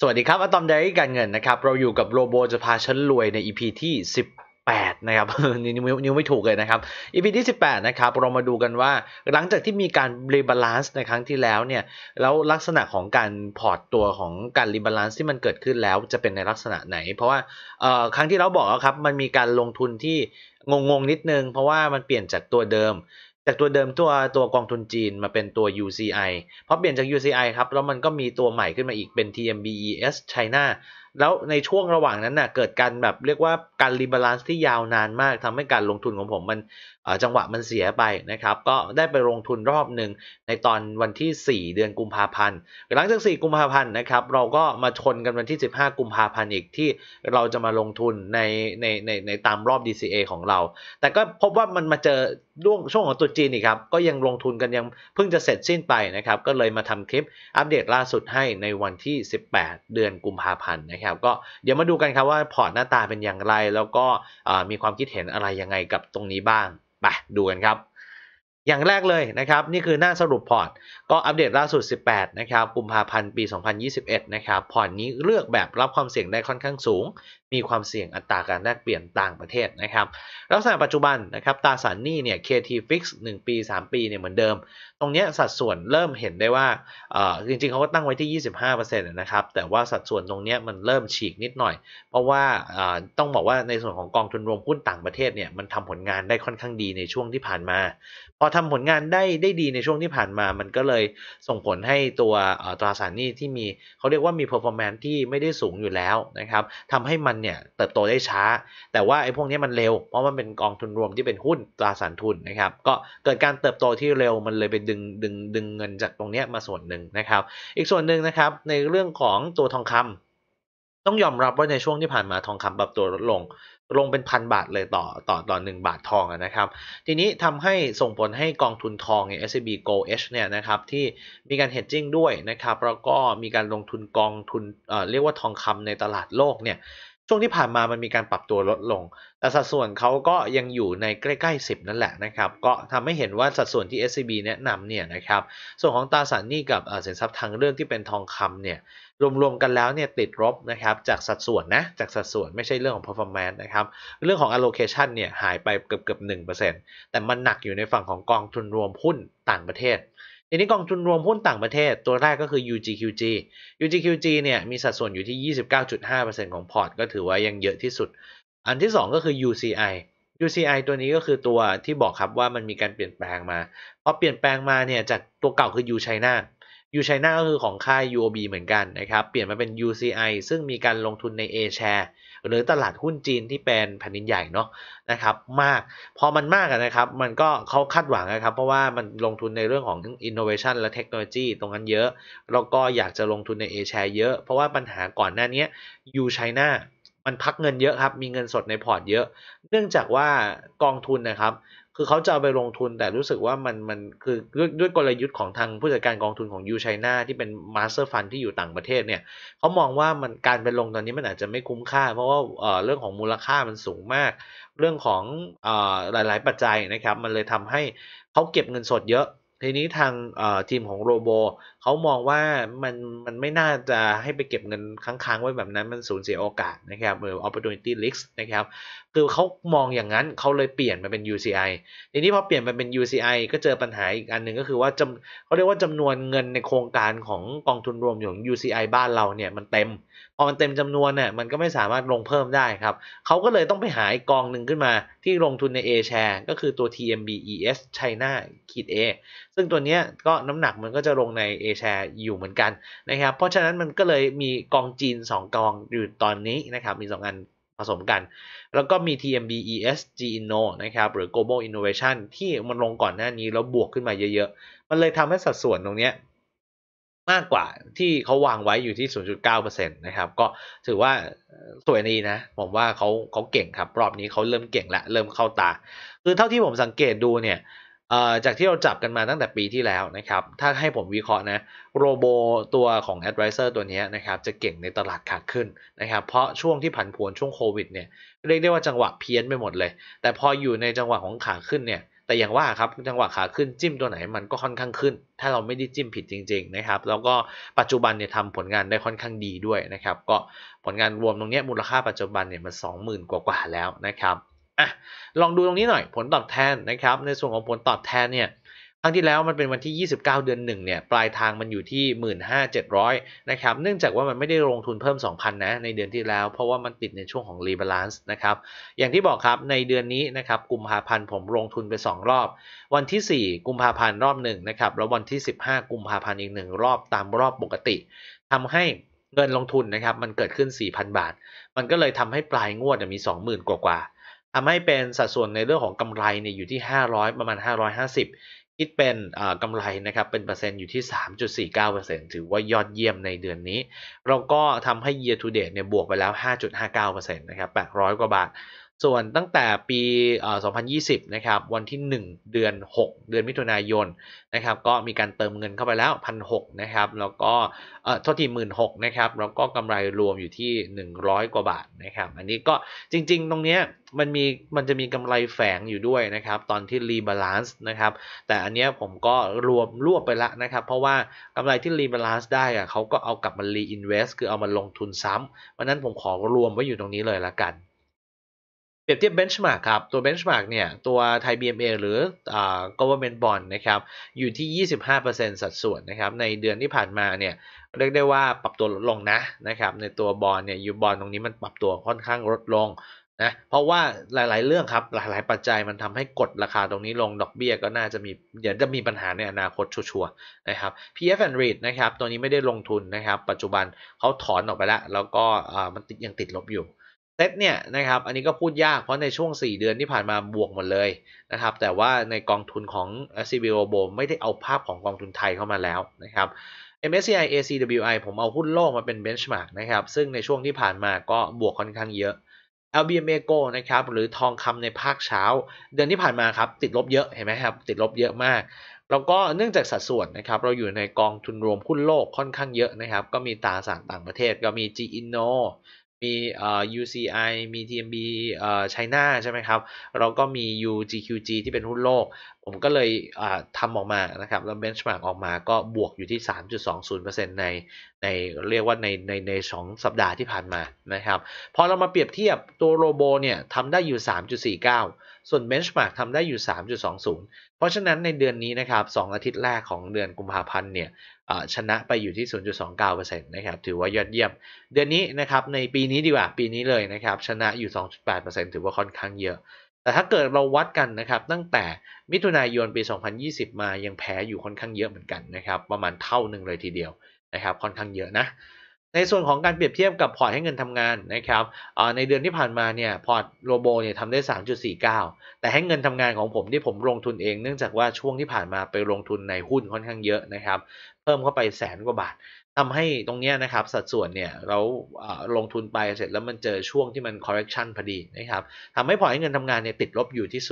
สวัสดีครับอะตอมไดร์การเงินนะครับเราอยู่กับโรโบจะพาฉันรวยใน EP ที่18นะครับนิ้วนิ้วไม่ถูกเลยนะครับ EP ที่18นะครับเรามาดูกันว่าหลังจากที่มีการรีบาลานซ์ในครั้งที่แล้วเนี่ยแล้วลักษณะของการพอร์ตตัวของการรีบาลานซ์ที่มันเกิดขึ้นแล้วจะเป็นในลักษณะไหน เพราะว่าครั้งที่เราบอกแล้วครับมันมีการลงทุนที่ งงๆนิดนึง เพราะว่ามันเปลี่ยนจากตัวเดิมจากตัวเดิมตัวตัวกองทุนจีนมาเป็นตัว UCI เพราะเปลี่ยนจาก UCI ครับ แล้วมันก็มีตัวใหม่ขึ้นมาอีกเป็น TMBES China แล้วในช่วงระหว่างนั้นนะ่ะเกิดการแบบเรียกว่าการรีบาลานซ์ที่ยาวนานมาก ทำให้การลงทุนของผมมันจังหวะมันเสียไปนะครับก็ได้ไปลงทุนรอบหนึ่งในตอนวันที่ 4 เดือนกุมภาพันธ์หลังจาก4 กุมภาพันธ์นะครับเราก็มาชนกันวันที่ 15กุมภาพันธ์อีกที่เราจะมาลงทุนในในในในตามรอบ DCA ของเรา แต่ก็พบว่ามันมาเจอช่วงช่วงของตุจีนอีกครับก็ยังลงทุนกันยังเพิ่งจะเสร็จสิ้นไปนะครับก็เลยมาทำคลิปอัปเดตล่าสุดให้ในวันที่ 18 เดือนกุมภาพันธ์นะครับครับก็เดี๋ยวมาดูกันครับว่าพอร์ตหน้าตาเป็นอย่างไร แล้วก็มีความคิดเห็นอะไรยังไงกับตรงนี้บ้างไปดูกันครับ อย่างแรกเลยนะครับ นี่คือหน้าสรุปพอร์ตก็อัปเดตล่าสุด 18 นะครับกุมภาพันธ์ปี 2021 นะครับ พอร์ตนี้เลือกแบบรับความเสี่ยงได้ค่อนข้างสูงมีความเสี่ยงอัตราการแลกเปลี่ยนต่างประเทศนะครับลักษณะปัจจุบันนะครับ ตราสารหนี้เนี่ย KT Fix 1 ปี 3 ปีเนี่ยเหมือนเดิม ตรงนี้สัดส่วนเริ่มเห็นได้ว่าจริงๆเขาก็ตั้งไว้ที่ 25%นะครับ แต่ว่าสัดส่วนตรงนี้มันเริ่มฉีกนิดหน่อย เพราะว่าต้องบอกว่าในส่วนของกองทุนรวมหุ้นต่างประเทศเนี่ย มันทำผลงานได้ค่อนข้างดีในช่วงที่ผ่านมา พอทำผลงานได้ได้ดีในช่วงที่ผ่านมา มันก็เลยส่งผลให้ตัวตราสารหนี้ที่มีเขาเรียกว่ามี performance ที่ไม่ได้สูงอยู่แล้วนะครับทำให้มันันเนี่ยเติบโตได้ช้า แต่ว่าไอ้พวกนี้มันเร็ว เพราะมันเป็นกองทุนรวมที่เป็นหุ้นตราสารทุนนะครับ ก็เกิดการเติบโตที่เร็ว มันเลยไปดึงดึงดึงเงินจากตรงนี้มาส่วนหนึ่งนะครับ อีกส่วนหนึ่งนะครับ ในเรื่องของตัวทองคำ ต้องยอมรับว่าในช่วงที่ผ่านมาทองคำปรับตัวลดลง ลงเป็นพันบาทเลยต่อต่อต่อหนึ่งบาททองนะครับ ทีนี้ทำให้ส่งผลให้กองทุนทองอย่าง SCB Go H เนี่ยนะครับที่มีการเฮดจิ้งด้วยนะครับแล้วก็มีการลงทุนกองทุนเอ่อเรียกว่าทองคำในตลาดโลกเนี่ยช่วงที่ผ่านมามันมีการปรับตัวลดลง แต่สัดส่วนเขาก็ยังอยู่ในใกล้ๆ 10 นั่นแหละนะครับ ก็ทำให้เห็นว่าสัดส่วนที่ SCB แนะนำเนี่ยนะครับ ส่วนของตราสารหนี้กับสินทรัพย์ทางเรื่องที่เป็นทองคำเนี่ย รวมๆกันแล้วเนี่ยติดลบนะครับจากสัดส่วนนะ จากสัดส่วนไม่ใช่เรื่องของ performance นะครับเรื่องของ allocation เนี่ยหายไปเกือบเกือบหแต่มันหนักอยู่ในฝั่งของกองทุนรวมหุ้นต่างประเทศทีนี้กองทุนรวมหุ้นต่างประเทศ ตัวแรกก็คือ UGQG UGQG เนี่ยมีสัดส่วนอยู่ที่ 29.5%ของพอร์ตก็ถือว่ายังเยอะที่สุด อันที่ 2 ก็คือ UCI UCI ตัวนี้ก็คือตัวที่บอกครับว่ามันมีการเปลี่ยนแปลงมาพอเปลี่ยนแปลงมาเนี่ยจากตัวเก่าคือ U China U China ก็คือของค่าย UOB เหมือนกันนะครับ เปลี่ยนมาเป็น UCI ซึ่งมีการลงทุนใน A share หรือตลาดหุ้นจีนที่เป็นแผ่นดินใหญ่เนาะนะครับ มาก พอมันมากนะครับ มันก็เขาคาดหวังนะครับ เพราะว่ามันลงทุนในเรื่องของ innovation และเทคโนโลยีตรงนั้นเยอะ แล้วก็อยากจะลงทุนในเอเชียเยอะ เพราะว่าปัญหาก่อนหน้านี้ยูไชน่ามันพักเงินเยอะครับ มีเงินสดในพอร์ตเยอะ เนื่องจากว่ากองทุนนะครับคือเขาจะเอาไปลงทุนแต่รู้สึกว่ามันมันคือด้วยด้วยกลยุทธ์ของทางผู้จัดการกองทุนของยูไชน่าที่เป็นมาสเตอร์ฟันที่อยู่ต่างประเทศเนี่ยเขามองว่ามันการไปลงตอนนี้มันอาจจะไม่คุ้มค่า เพราะว่าเอ่อเรื่องของมูลค่ามันสูงมาก เรื่องของเอ่อหลาย ๆปัจจัยนะครับ มันเลยทำให้เขาเก็บเงินสดเยอะทีนี้ทางทีมของโรโบเขามองว่ามันมันไม่น่าจะให้ไปเก็บเงินค้างๆไว้แบบนั้น มันสูญเสียโอกาสนะครับหรือ opportunity risk นะครับคือเขามองอย่างนั้นเขาเลยเปลี่ยนมาเป็น UCI ทีนี้พอเปลี่ยนมาเป็น UCI ก็เจอปัญหาอีกอันหนึ่งก็คือว่าเขาเรียกว่าจำนวนเงินในโครงการของกองทุนรวมของ UCI บ้านเราเนี่ย มันเต็มออนเต็มจำนวนเนี่ยมันก็ไม่สามารถลงเพิ่มได้ครับเขาก็เลยต้องไปหาอีกกองหนึ่งขึ้นมาที่ลงทุนใน A share ก็คือตัว TMBES China ขีด A ซึ่งตัวนี้ก็น้ำหนักมันก็จะลงใน A share อยู่เหมือนกันนะครับเพราะฉะนั้นมันก็เลยมีกองจีน 2 กองอยู่ตอนนี้นะครับ มี2อันผสมกัน แล้วก็มี TMBES G Inno นะครับหรือ Global Innovation ที่มันลงก่อนหน้านี้แล้วบวกขึ้นมาเยอะๆมันเลยทำให้สัดส่วนตรงเนี้ยมากกว่าที่เขาวางไว้อยู่ที่ 0.9%นะครับ ก็ถือว่าสวยนีนะ ผมว่าเขาเขาเก่งครับ รอบนี้เขาเริ่มเก่งละเริ่มเข้าตา คือเท่าที่ผมสังเกตดูเนี่ยจากที่เราจับกันมาตั้งแต่ปีที่แล้วนะครับ ถ้าให้ผมวิเคราะห์นะ โรโบตัวของ Advisor ตัวนี้นะครับ จะเก่งในตลาดขาขึ้นนะครับ เพราะช่วงที่ผันผวนช่วงโควิดเนี่ย เรียกได้ว่าจังหวะเพี้ยนไปหมดเลย แต่พออยู่ในจังหวะของขาขึ้นเนี่ยแต่อย่างว่าครับจังหวะขาขึ้นจิ้มตัวไหนมันก็ค่อนข้างขึ้น ถ้าเราไม่ได้จิ้มผิดจริงๆนะครับแล้วก็ปัจจุบันเนี่ยทำผลงานได้ค่อนข้างดีด้วยนะครับก็ผลงานรวมตรงนี้มูลค่าปัจจุบันเนี่ยมัน20,000 กว่าแล้วนะครับอ่ะลองดูตรงนี้หน่อย ผลตอบแทนนะครับในส่วนของผลตอบแทนเนี่ยรั้งที่แล้วมันเป็นวันที่ 29 เดือน 1 เนี่ย ปลายทางมันอยู่ที่ 15,700 นะครับ เนื่องจากว่ามันไม่ได้ลงทุนเพิ่ม 2,000 นะ ในเดือนที่แล้ว เพราะว่ามันติดในช่วงของรีบาลานซ์นะครับ อย่างที่บอกครับในเดือนนี้นะครับ กุมภาพันธ์ผมลงทุนไป 2 รอบ วันที่ 4 กุมภาพันธ์รอบหนึ่งนะครับ แล้ววันที่ 15 กุมภาพันธ์อีกหนึ่งรอบตามรอบปกติ ทำให้เงินลงทุนนะครับ มันเกิดขึ้น 4,000 บาท มันก็เลยทำให้ปลายงวดมี 20,000 กว่าๆาทำให้เป็นสัดส่วนในเรื่องของกำไรเนี่ยอยู่ที่ 500 ประมาณ550คิดเป็นกำไรนะครับเป็นเปอร์เซ็นต์อยู่ที่ 3.49%ถือว่ายอดเยี่ยมในเดือนนี้ เราก็ทำให้ year to date เนี่ยบวกไปแล้ว 5.59%นะครับ 800 กว่าบาทส่วนตั้งแต่ปี 2020 นะครับวันที่ 1 เดือน 6 เดือนมิถุนายนนะครับก็มีการเติมเงินเข้าไปแล้ว1 0 0 6นะครับแล้วก็เอ่อทษที16,000นะครับแล้วก็กำไรรวมอยู่ที่ 100 กว่าบาทนะครับอันนี้ก็จริงๆ ตรงเนี้ยมันมีมันจะมีกำไรแฝงอยู่ด้วยนะครับตอนที่รีบาลานซ์นะครับแต่อันเนี้ยผมก็รวมรวบไปละนะครับ เพราะว่ากำไรที่รีบาลานซ์ได้อะเขาก็เอากลับมารีอินเวสต์คือเอามาลงทุนซ้ำวันนั้นผมขอรวมไว้อยู่ตรงนี้เลยละกันเปรียบเทียบเบนช์มาร์กครับ ตัวเบนช์มาร์กเนี่ย ตัวไทย BMA หรืออ่า government bond นะครับ อยู่ที่ 25%สัดส่วนนะครับ ในเดือนที่ผ่านมาเนี่ย เรียกได้ว่าปรับตัวลดลงนะนะครับ ในตัวบอลเนี่ยอยู่บอลตรงนี้มันปรับตัวค่อนข้างลดลงนะเพราะว่าหลายๆ เรื่องครับ หลายๆ ปัจจัยมันทำให้กดราคาตรงนี้ลงดอกเบี้ยก็น่าจะมีเดี๋ยวจะมีปัญหาในอนาคตชัวร์ๆนะครับ PF and REIT นะครับตัวนี้ไม่ได้ลงทุนนะครับปัจจุบันเขาถอนออกไปแล้ว แล้วก็มันติดยังติดลบอยู่เซตเนี่ยนะครับ อันนี้ก็พูดยากเพราะในช่วง 4 เดือนที่ผ่านมาบวกหมดเลยนะครับ แต่ว่าในกองทุนของ c b o b o ไม่ได้เอาภาพของกองทุนไทยเข้ามาแล้วนะครับ MSCI ACWI ผมเอาหุ้นโลกมาเป็นเบนช์มาร์กนะครับ ซึ่งในช่วงที่ผ่านมาก็บวกค่อนข้างเยอะ LBMA Go นะครับ หรือทองคำในภาคเช้า เดือนที่ผ่านมาครับติดลบเยอะเห็นไหมครับติดลบเยอะมากแล้วก็เนื่องจากสัดส่วนนะครับเราอยู่ในกองทุนรวมหุ้นโลกค่อนข้างเยอะนะครับ ก็มีตราสารต่างประเทศ ก็มี G i n o มีเอ่อ UCI มี TMB เอ่อ China ใช่ไหมครับ เราก็มี UGQG ที่เป็นหุ้นโลก ผมก็เลยอ่ทำออกมานะครับ แล้วเบนช์มาร์กออกมาก็บวกอยู่ที่ 3.20%ในในเรียกว่าในในในสองสัปดาห์ที่ผ่านมานะครับ พอเรามาเปรียบเทียบตัวโรโบเนี่ยทำได้อยู่ 3.49ส่วน benchmark ทำได้อยู่ 3.20 เพราะฉะนั้นในเดือนนี้นะครับ 2 อาทิตย์แรกของเดือนกุมภาพันธ์เนี่ยชนะไปอยู่ที่ 0.29%นะครับ ถือว่ายอดเยี่ยม เดือนนี้นะครับในปีนี้ดีกว่าปีนี้เลยนะครับ ชนะอยู่ 2.8%ถือว่าค่อนข้างเยอะ แต่ถ้าเกิดเราวัดกันนะครับตั้งแต่มิถุนายนปี 2020 มายังแพ้อยู่ค่อนข้างเยอะเหมือนกันนะครับ ประมาณเท่าหนึ่งเลยทีเดียวนะครับ ค่อนข้างเยอะนะในส่วนของการเปรียบเทียบกับพอร์ตให้เงินทำงานนะครับในเดือนที่ผ่านมาเนี่ยพอร์ตโรโบเนี่ยทำได้ 3.49 แต่ให้เงินทำงานของผมที่ผมลงทุนเอง เนื่องจากว่าช่วงที่ผ่านมาไปลงทุนในหุ้นค่อนข้างเยอะนะครับเพิ่มเข้าไปแสนกว่าบาททำให้ตรงนี้นะครับ สัดส่วนเนี่ยเราลงทุนไปเสร็จแล้วมันเจอช่วงที่มัน correction พอดีนะครับทำให้พอร์ตให้เงินทำงานเนี่ยติดลบอยู่ที่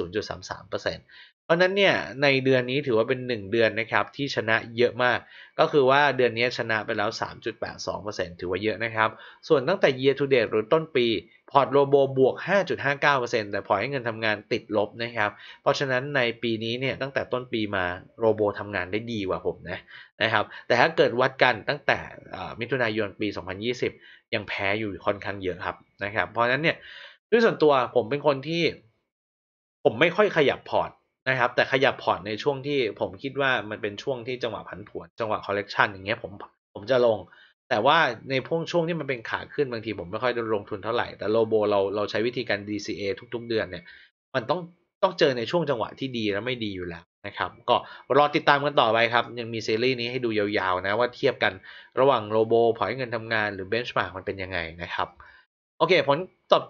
0.33%นเพราะนั้นเนี่ยในเดือนนี้ถือว่าเป็น 1 เดือนนะครับที่ชนะเยอะมาก ก็คือว่าเดือนนี้ชนะไปแล้ว 3.82%ถือว่าเยอะนะครับ ส่วนตั้งแต่ year to date หรือต้นปีพอร์ตโรโบบวก 5.59%แต่พอให้เงินทำงานติดลบนะครับ เพราะฉะนั้นในปีนี้เนี่ยตั้งแต่ต้นปีมาโรโบทำงานได้ดีกว่าผมนะนะครับ แต่ถ้าเกิดวัดกันตั้งแต่มิถุนายนปี 2020 ยังแพ้อยู่ค่อนข้างเยอะครับนะครับเพราะฉะนั้นเนี่ยด้วยส่วนตัวผมเป็นคนที่ผมไม่ค่อยขยับพอร์ตนะครับแต่ขยับผ่อนในช่วงที่ ผมคิดว่ามันเป็นช่วงที่จังหวะผันผวนจังหวะคอลเลกชันอย่างเงี้ยผมผมจะลง แต่ว่าในพวกช่วงที่มันเป็นขาขึ้นบางทีผมไม่ค่อยได้ลงทุนเท่าไหร่แต่โลโบเราเราใช้วิธีการ DCA ทุก ๆ เดือนเนี่ย มันต้องต้องเจอในช่วงจังหวะที่ดีและไม่ดีอยู่แล้วนะครับ ก็รอติดตามกันต่อไปครับ ยังมีซีรีส์นี้ให้ดูยาวๆ นะ ว่าเทียบกันระหว่างโลโบ่อนเงินทำงานหรือเบนช์มาร์กมันเป็นยังไงนะครับ โอเค ผลตอบ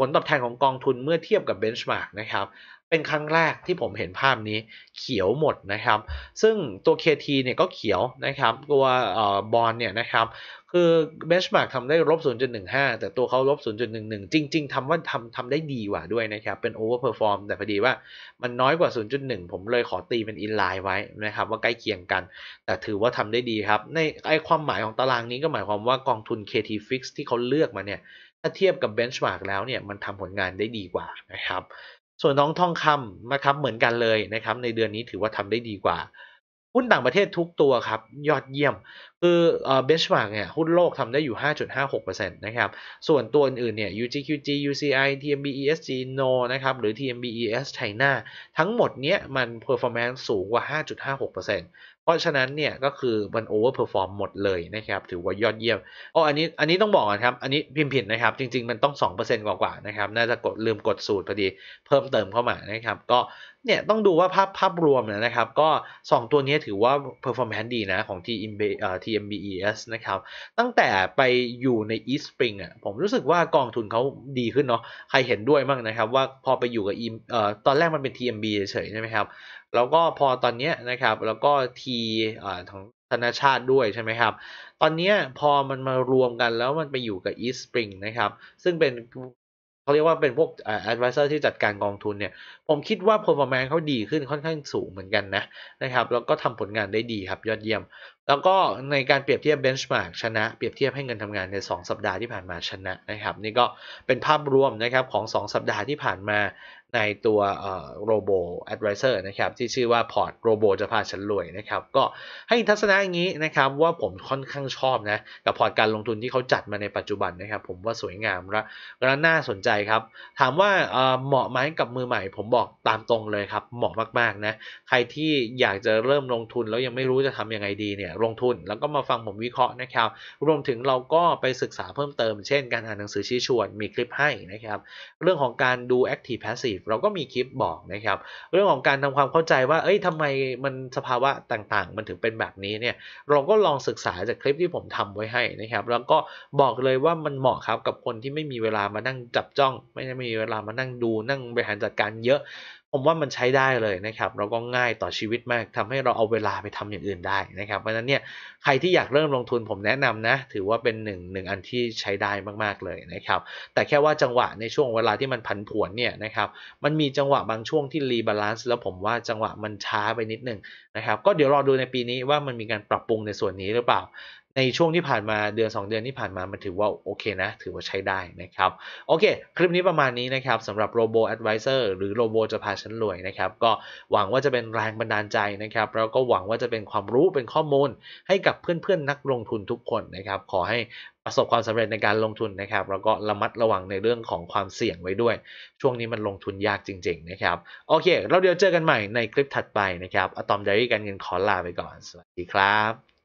ผลตอบแทนของกองทุนเมื่อเทียบกับเบนช์มาร์กนะครับเป็นครั้งแรกที่ผมเห็นภาพนี้เขียวหมดนะครับ ซึ่งตัว KT เนี่ยก็เขียวนะครับตัวบอลเนี่ยนะครับ คือเบนช์มาร์กทำได้ลบ0.15แต่ตัวเขาลบ0.11จริง ๆทำว่าทำทำได้ดีกว่าด้วยนะครับ เป็นโอเวอร์เพอร์ฟอร์มแต่พอดีว่ามันน้อยกว่า 0.1 ผมเลยขอตีเป็นอินไลน์ไว้นะครับ ว่าใกล้เคียงกัน แต่ถือว่าทำได้ดีครับ ในไอความหมายของตารางนี้ก็หมายความว่ากองทุน KT Fix ที่เขาเลือกมาเนี่ยถ้าเทียบกับเบนช์มาร์กแล้วเนี่ยมันทำผลงานได้ดีกว่านะครับส่วนน้องทองคำนะครับเหมือนกันเลยนะครับในเดือนนี้ถือว่าทำได้ดีกว่าหุ้นต่างประเทศทุกตัวครับ ยอดเยี่ยมคือเบชมาร์กเนี่ยหุ้นโลกทำได้อยู่ 5.56%นะครับส่วนตัวอื่นๆเนี่ย UGQG UCI TMB ESG No นะครับหรือ TMB ES China ทั้งหมดเนี้ยมัน performance สูงกว่า 5.56%เพราะฉะนั้นเนี่ยก็คือมันโอเวอร์เพอร์ฟอร์มหมดเลยนะครับ ถือว่ายอดเยี่ยมอ๋ออันนี้อันนี้ต้องบอกนะครับ อันนี้พิมพ์ผิดนะครับ จริง ๆ มันต้อง 2%กว่ากว่านะครับ น่าจะกดลืมกดสูตร พอดีเพิ่มเติมเข้ามานะครับ ก็เนี่ยต้องดูว่าภาพภาพรวมนะครับ ก็ 2 ตัวนี้ถือว่าเพร์ฟอร์แมนซ์ดีนะของ TMB e s นะครับ ตั้งแต่ไปอยู่ใน East Spring อ่ะผมรู้สึกว่ากองทุนเขาดีขึ้นเนาะใครเห็นด้วยบ้างนะครับ ว่าพอไปอยู่กับ e, ตอนแรกมันเป็น TMB เฉยใช่ไหมครับแล้วก็พอตอนนี้นะครับ แล้วก็ทีของธนชาติด้วยใช่ไหมครับ ตอนนี้พอมันมารวมกันแล้วมันไปอยู่กับ East Spring นะครับ ซึ่งเป็นเขาเรียกว่าเป็นพวก advisor ที่จัดการกองทุนเนี่ย ผมคิดว่า performance เขาดีขึ้นค่อนข้างสูงเหมือนกันนะนะครับ แล้วก็ทำผลงานได้ดีครับยอดเยี่ยม แล้วก็ในการเปรียบเทียบ benchmark ชนะ เปรียบเทียบให้เงินทำงานใน 2 สัปดาห์ที่ผ่านมาชนะนะครับ นี่ก็เป็นภาพรวมนะครับ ของ2สัปดาห์ที่ผ่านมาในตัวโรโบแอดไวเซอร์นะครับที่ชื่อว่าพอร์ตโรโบจะพาฉันรวยนะครับก็ให้ทัศนะอย่างนี้นะครับว่าผมค่อนข้างชอบนะกับพอร์ตการลงทุนที่เขาจัดมาในปัจจุบันนะครับผมว่าสวยงามและและน่าสนใจครับ ถามว่าเหมาะไหมกับมือใหม่ ผมบอกตามตรงเลยครับ เหมาะมากๆนะใครที่อยากจะเริ่มลงทุนแล้วยังไม่รู้จะทํำยังไงดีเนี่ยลงทุนแล้วก็มาฟังผมวิเคราะห์นะครับรวมถึงเราก็ไปศึกษาเพิ่มเติมเช่นการอ่านหนังสือชี้ชวนมีคลิปให้นะครับเรื่องของการดู Active Passive p o i เราก็มีคลิปบอกนะครับ เรื่องของการทำความเข้าใจว่า เอ้ยทำไมมันสภาวะต่างๆ มันถึงเป็นแบบนี้เนี่ย เราก็ลองศึกษาจากคลิปที่ผมทำไว้ให้นะครับแล้วก็บอกเลยว่ามันเหมาะครับกับคนที่ไม่มีเวลามานั่งจับจ้อง ไม่ได้มีเวลามานั่งดูนั่งบริหารจัดการเยอะผมว่ามันใช้ได้เลยนะครับเราก็ง่ายต่อชีวิตมากทำให้เราเอาเวลาไปทำอย่างอื่นได้นะครับเพราะฉะนั้นเนี่ยใครที่อยากเริ่มลงทุนผมแนะนำนะ ถือว่าเป็นหนึ่งหนึ่งอันที่ใช้ได้มากๆเลยนะครับแต่แค่ว่าจังหวะในช่วงเวลาที่มันผันผวนเนี่ยนะครับมันมีจังหวะบางช่วงที่รีบาลานซ์แล้วผมว่าจังหวะมันช้าไปนิดหนึ่งนะครับ ก็เดี๋ยวรอดูในปีนี้ว่ามันมีการปรับปรุงในส่วนนี้หรือเปล่าในช่วงที่ผ่านมาเดือน 2 เดือนที่ผ่านมามันถือว่าโอเคนะ ถือว่าใช้ได้นะครับโอเค คลิปนี้ประมาณนี้นะครับสำหรับ Robo Advisor หรือ Robo จะพาฉันรวยนะครับก็หวังว่าจะเป็นแรงบันดาลใจนะครับแล้วก็หวังว่าจะเป็นความรู้เป็นข้อมูล ให้กับเพื่อนๆนนักลงทุนทุกคนนะครับ ขอให้ประสบความสำเร็จในการลงทุนนะครับแล้วก็ระมัดระวังในเรื่องของความเสี่ยงไว้ด้วย ช่วงนี้มันลงทุนยากจริง ๆนะครับ โอเคเราเดี๋ยวเจอกันใหม่ในคลิปถัดไปนะครับอะตอมไดรี่กันเงินขอลาไปก่อน สวัสดีครับ